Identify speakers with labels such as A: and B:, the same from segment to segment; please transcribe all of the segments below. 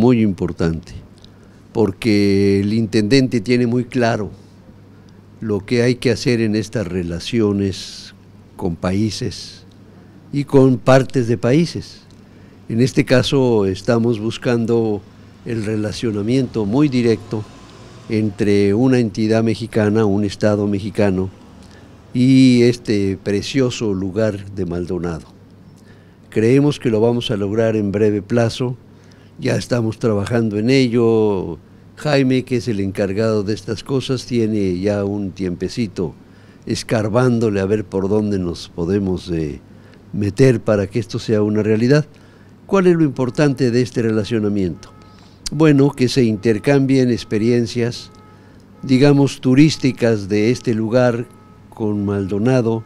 A: muy importante, porque el intendente tiene muy claro lo que hay que hacer en estas relaciones con países y con partes de países. En este caso estamos buscando el relacionamiento muy directo entre una entidad mexicana, un Estado mexicano y este precioso lugar de Maldonado. Creemos que lo vamos a lograr en breve plazo. Ya estamos trabajando en ello. Jaime, que es el encargado de estas cosas, tiene ya un tiempecito escarbándole a ver por dónde nos podemos eh, meter para que esto sea una realidad. ¿Cuál es lo importante de este relacionamiento? Bueno, que se intercambien experiencias, digamos, turísticas de este lugar con Maldonado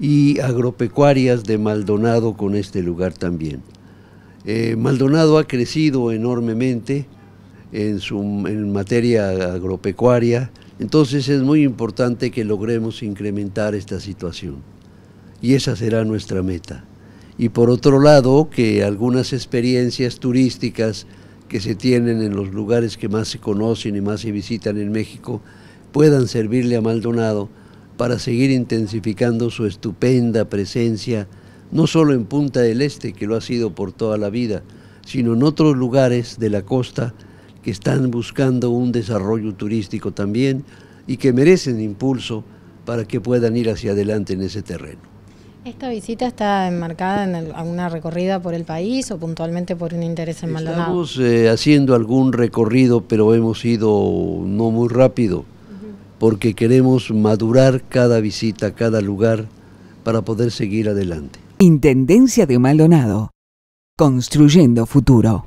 A: y agropecuarias de Maldonado con este lugar también. Eh, Maldonado ha crecido enormemente en, su, en materia agropecuaria, entonces es muy importante que logremos incrementar esta situación y esa será nuestra meta. Y por otro lado, que algunas experiencias turísticas que se tienen en los lugares que más se conocen y más se visitan en México puedan servirle a Maldonado para seguir intensificando su estupenda presencia no solo en Punta del Este, que lo ha sido por toda la vida, sino en otros lugares de la costa que están buscando un desarrollo turístico también y que merecen impulso para que puedan ir hacia adelante en ese terreno. ¿Esta visita está enmarcada en alguna recorrida por el país o puntualmente por un interés en Maldonado? Estamos eh, haciendo algún recorrido, pero hemos ido no muy rápido, porque queremos madurar cada visita, cada lugar, para poder seguir adelante. Intendencia de Maldonado. Construyendo futuro.